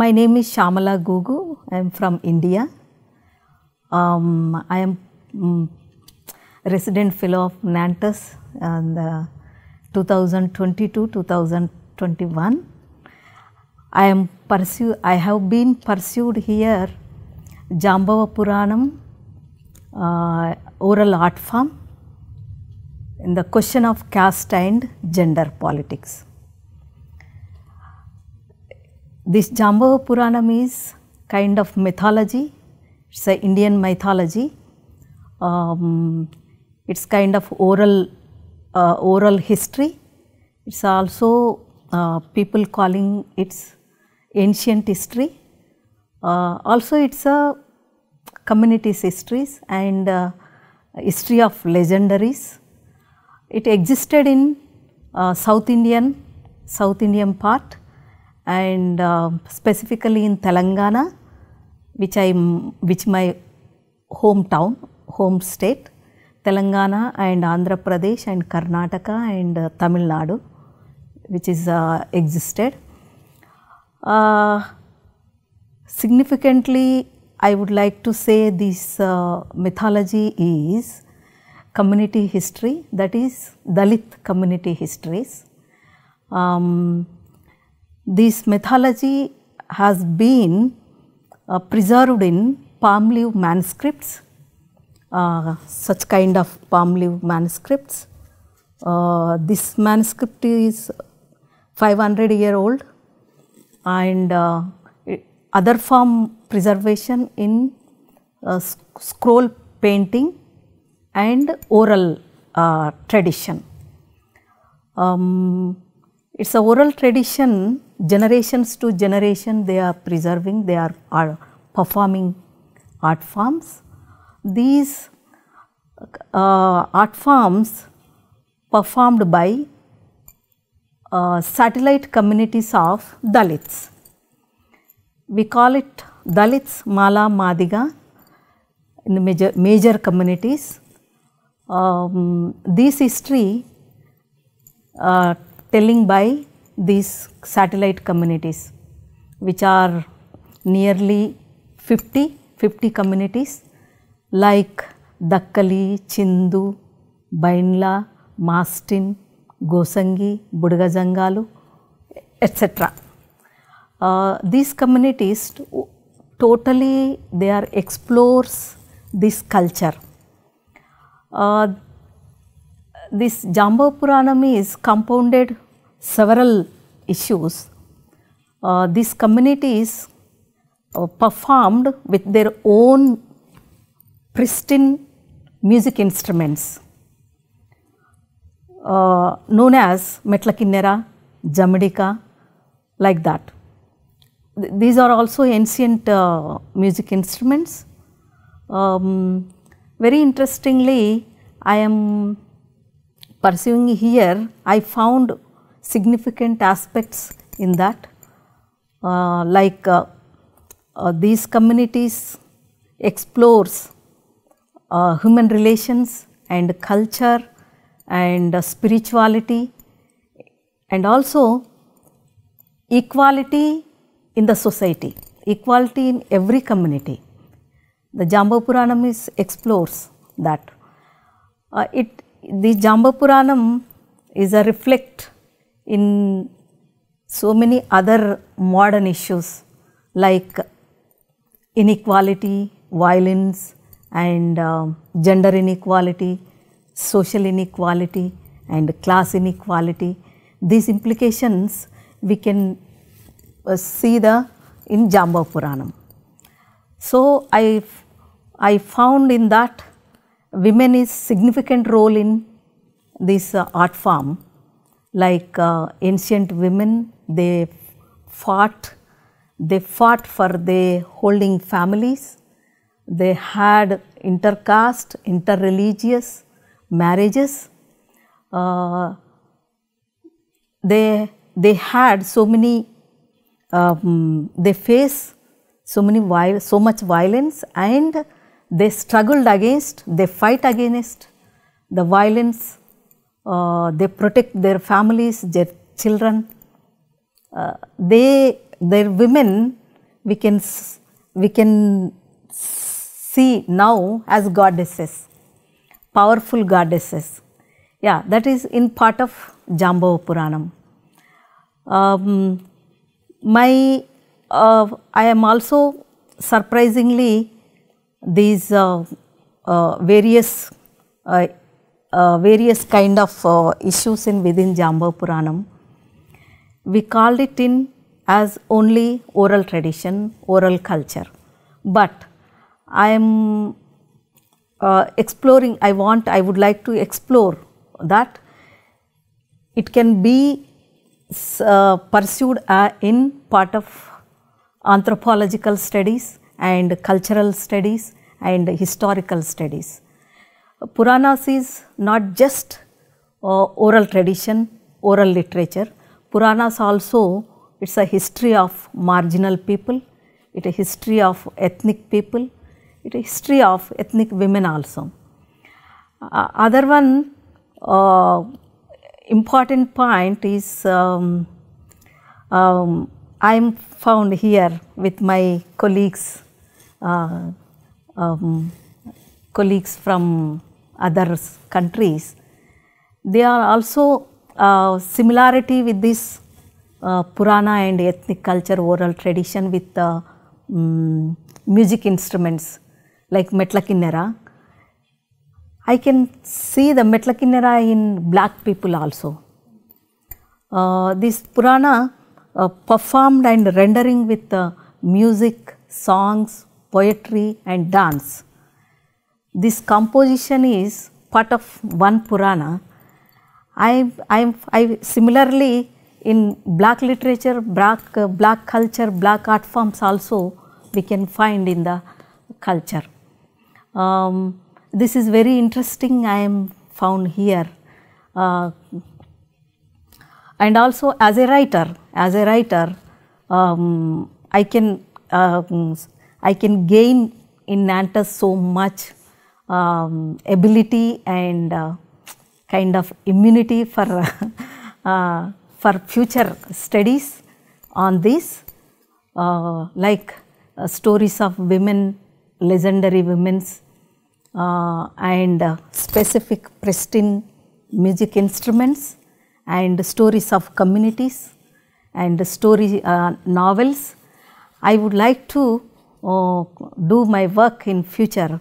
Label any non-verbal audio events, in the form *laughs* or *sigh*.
My name is Shamala Gugu. I am from India. Um, I am um, resident fellow of Nantes and uh, the 2022-2021. I am pursue. I have been pursued here Jambava Puranam uh, oral art form in the question of caste and gender politics. This Jambava Puranam is kind of mythology, it's an Indian mythology. Um, it's kind of oral, uh, oral history. It's also uh, people calling it ancient history. Uh, also, it's a community's histories and uh, history of legendaries. It existed in uh, South Indian, South Indian part and uh, specifically in Telangana, which I which my hometown, home state, Telangana and Andhra Pradesh and Karnataka and uh, Tamil Nadu, which is uh, existed. Uh, significantly, I would like to say this uh, mythology is community history, that is Dalit community histories. Um, this mythology has been uh, preserved in palm leaf manuscripts, uh, such kind of palm leaf manuscripts. Uh, this manuscript is 500 year old and uh, other form preservation in uh, sc scroll painting and oral uh, tradition. Um, it's a oral tradition generations to generation they are preserving, they are, are performing art forms. These uh, art forms performed by uh, satellite communities of Dalits. We call it Dalits, Mala, Madiga in the major, major communities. Um, this history uh, telling by these satellite communities which are nearly 50, 50 communities like Dakkali, Chindu, Bainla, Mastin, Gosangi, Budgajangalu, etc. Uh, these communities totally they are explores this culture. Uh, this Jambapuranam is compounded several issues. Uh, these communities uh, performed with their own pristine music instruments uh, known as Metlakinnera, Jamadika, like that. Th these are also ancient uh, music instruments. Um, very interestingly, I am pursuing here, I found significant aspects in that uh, like uh, uh, these communities explores uh, human relations and culture and uh, spirituality and also equality in the society, equality in every community. The Jambapuranam is explores that. Uh, it, the Jambapuranam is a reflect in so many other modern issues like inequality, violence and uh, gender inequality, social inequality and class inequality. These implications we can uh, see the in Jamba Puranam. So, I, I found in that women is significant role in this uh, art form like uh, ancient women, they fought, they fought for the holding families. They had intercaste, interreligious marriages. Uh, they, they had so many, um, they face so many viol so much violence and they struggled against, they fight against the violence uh, they protect their families, their children. Uh, they, their women, we can, we can see now as goddesses, powerful goddesses. Yeah, that is in part of Jambava Puranam. Um, my, uh, I am also surprisingly these uh, uh, various uh, uh, various kind of uh, issues in within Jamba Puranam. We called it in as only oral tradition, oral culture. But I am uh, exploring, I want, I would like to explore that it can be uh, pursued uh, in part of anthropological studies and cultural studies and historical studies. Puranas is not just uh, oral tradition, oral literature. Puranas also it is a history of marginal people, it is a history of ethnic people, it is a history of ethnic women also. Uh, other one uh, important point is um, um, I am found here with my colleagues, uh, um, colleagues from other countries, they are also uh, similarity with this uh, Purana and ethnic culture oral tradition with the um, music instruments like Metlakinnera. I can see the Metlakinnera in black people also. Uh, this Purana uh, performed and rendering with music, songs, poetry and dance this composition is part of one Purana. I, I, I similarly in black literature, black, uh, black culture, black art forms also we can find in the culture. Um, this is very interesting I am found here. Uh, and also as a writer, as a writer, um, I can uh, I can gain in Nantas so much um, ability and uh, kind of immunity for, *laughs* uh, for future studies on this uh, like uh, stories of women, legendary women's uh, and specific pristine music instruments and stories of communities and story uh, novels. I would like to uh, do my work in future